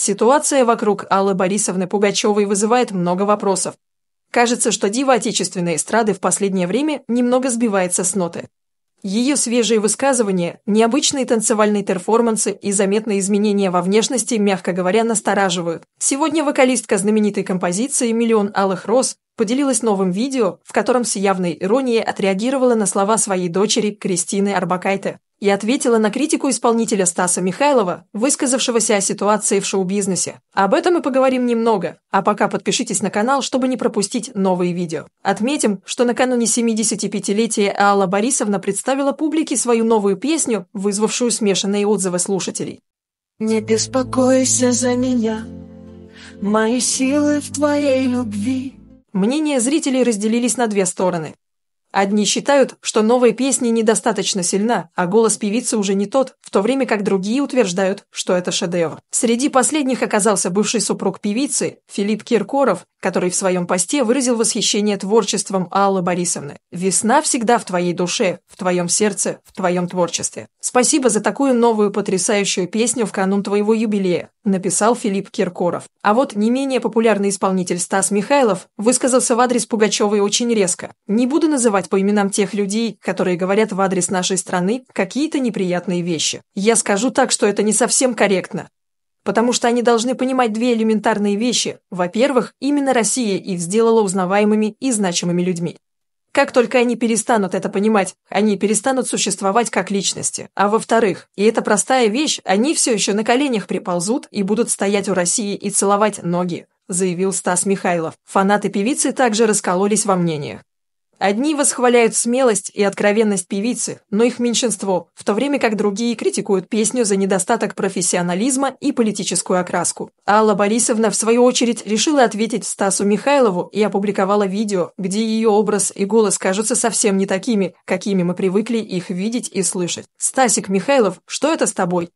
Ситуация вокруг Аллы Борисовны Пугачевой вызывает много вопросов. Кажется, что дива отечественной эстрады в последнее время немного сбивается с ноты. Ее свежие высказывания, необычные танцевальные перформансы и заметные изменения во внешности, мягко говоря, настораживают. Сегодня вокалистка знаменитой композиции «Миллион алых роз» поделилась новым видео, в котором с явной иронией отреагировала на слова своей дочери Кристины Арбакайте и ответила на критику исполнителя Стаса Михайлова, высказавшегося о ситуации в шоу-бизнесе. Об этом мы поговорим немного, а пока подпишитесь на канал, чтобы не пропустить новые видео. Отметим, что накануне 75-летия Алла Борисовна представила публике свою новую песню, вызвавшую смешанные отзывы слушателей. «Не беспокойся за меня, мои силы в твоей любви». Мнения зрителей разделились на две стороны. Одни считают, что новая песня недостаточно сильна, а голос певицы уже не тот, в то время как другие утверждают, что это шедевр. Среди последних оказался бывший супруг певицы Филипп Киркоров, который в своем посте выразил восхищение творчеством Аллы Борисовны. «Весна всегда в твоей душе, в твоем сердце, в твоем творчестве. Спасибо за такую новую потрясающую песню в канун твоего юбилея», написал Филипп Киркоров. А вот не менее популярный исполнитель Стас Михайлов высказался в адрес Пугачевой очень резко. «Не буду называть называть по именам тех людей, которые говорят в адрес нашей страны какие-то неприятные вещи. Я скажу так, что это не совсем корректно. Потому что они должны понимать две элементарные вещи. Во-первых, именно Россия их сделала узнаваемыми и значимыми людьми. Как только они перестанут это понимать, они перестанут существовать как личности. А во-вторых, и это простая вещь, они все еще на коленях приползут и будут стоять у России и целовать ноги, заявил Стас Михайлов. Фанаты певицы также раскололись во мнениях. Одни восхваляют смелость и откровенность певицы, но их меньшинство, в то время как другие критикуют песню за недостаток профессионализма и политическую окраску. Алла Борисовна, в свою очередь, решила ответить Стасу Михайлову и опубликовала видео, где ее образ и голос кажутся совсем не такими, какими мы привыкли их видеть и слышать. «Стасик Михайлов, что это с тобой?»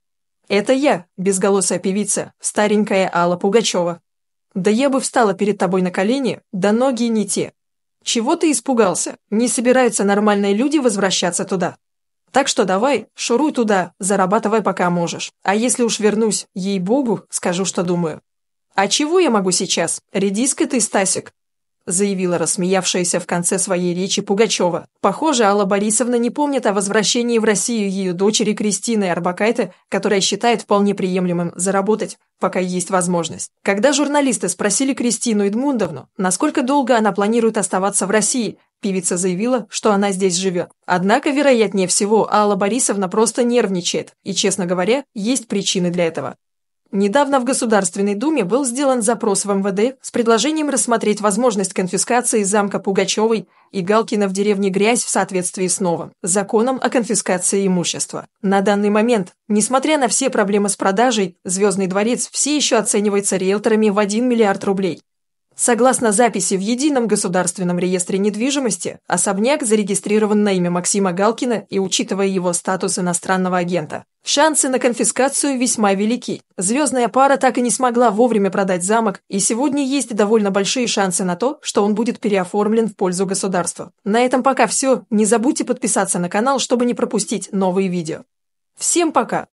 «Это я, безголосая певица, старенькая Алла Пугачева». «Да я бы встала перед тобой на колени, да ноги не те, чего ты испугался? Не собираются нормальные люди возвращаться туда. Так что давай, шуруй туда, зарабатывай пока можешь. А если уж вернусь, ей-богу, скажу, что думаю. А чего я могу сейчас? Редиска ты, Стасик заявила рассмеявшаяся в конце своей речи Пугачева. Похоже, Алла Борисовна не помнит о возвращении в Россию ее дочери Кристины Арбакайте, которая считает вполне приемлемым заработать, пока есть возможность. Когда журналисты спросили Кристину Эдмундовну, насколько долго она планирует оставаться в России, Певица заявила, что она здесь живет. Однако, вероятнее всего, Алла Борисовна просто нервничает, и, честно говоря, есть причины для этого. Недавно в Государственной Думе был сделан запрос в МВД с предложением рассмотреть возможность конфискации замка Пугачевой и Галкина в деревне Грязь в соответствии с новым законом о конфискации имущества. На данный момент, несмотря на все проблемы с продажей, Звездный дворец все еще оценивается риэлторами в 1 миллиард рублей. Согласно записи в Едином государственном реестре недвижимости, особняк зарегистрирован на имя Максима Галкина и учитывая его статус иностранного агента. Шансы на конфискацию весьма велики. Звездная пара так и не смогла вовремя продать замок, и сегодня есть довольно большие шансы на то, что он будет переоформлен в пользу государства. На этом пока все. Не забудьте подписаться на канал, чтобы не пропустить новые видео. Всем пока!